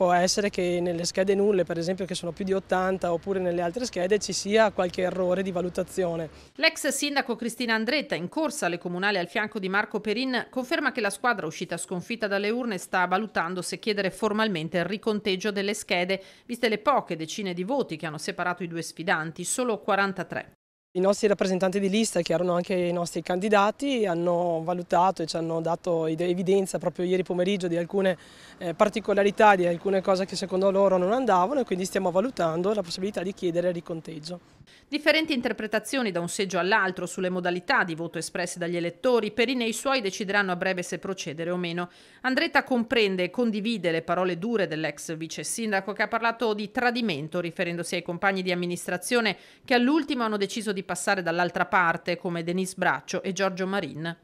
può essere che nelle schede nulle, per esempio che sono più di 80, oppure nelle altre schede ci sia qualche errore di valutazione. L'ex sindaco Cristina Andretta, in corsa alle comunali al fianco di Marco Perin, conferma che la squadra uscita sconfitta dalle urne sta valutando se chiedere formalmente il riconteggio delle schede, viste le poche decine di voti che hanno separato i due sfidanti, solo 43. I nostri rappresentanti di lista, che erano anche i nostri candidati, hanno valutato e ci hanno dato evidenza proprio ieri pomeriggio di alcune eh, particolarità, di alcune cose che secondo loro non andavano e quindi stiamo valutando la possibilità di chiedere il riconteggio. Differenti interpretazioni da un seggio all'altro sulle modalità di voto espresse dagli elettori, per i suoi decideranno a breve se procedere o meno. Andretta comprende e condivide le parole dure dell'ex vice sindaco che ha parlato di tradimento riferendosi ai compagni di amministrazione che all'ultimo hanno deciso di di passare dall'altra parte come Denise Braccio e Giorgio Marin.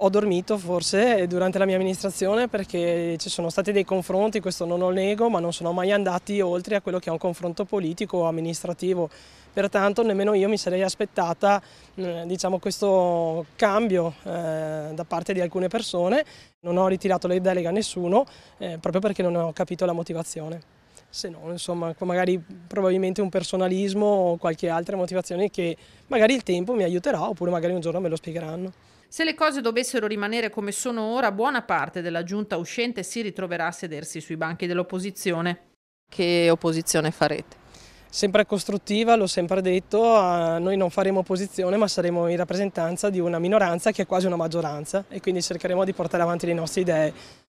Ho dormito forse durante la mia amministrazione perché ci sono stati dei confronti, questo non lo nego, ma non sono mai andati oltre a quello che è un confronto politico o amministrativo. Pertanto nemmeno io mi sarei aspettata mm, diciamo, questo cambio eh, da parte di alcune persone. Non ho ritirato le delega a nessuno eh, proprio perché non ho capito la motivazione se no insomma magari probabilmente un personalismo o qualche altra motivazione che magari il tempo mi aiuterà oppure magari un giorno me lo spiegheranno. Se le cose dovessero rimanere come sono ora, buona parte della giunta uscente si ritroverà a sedersi sui banchi dell'opposizione. Che opposizione farete? Sempre costruttiva, l'ho sempre detto, noi non faremo opposizione ma saremo in rappresentanza di una minoranza che è quasi una maggioranza e quindi cercheremo di portare avanti le nostre idee.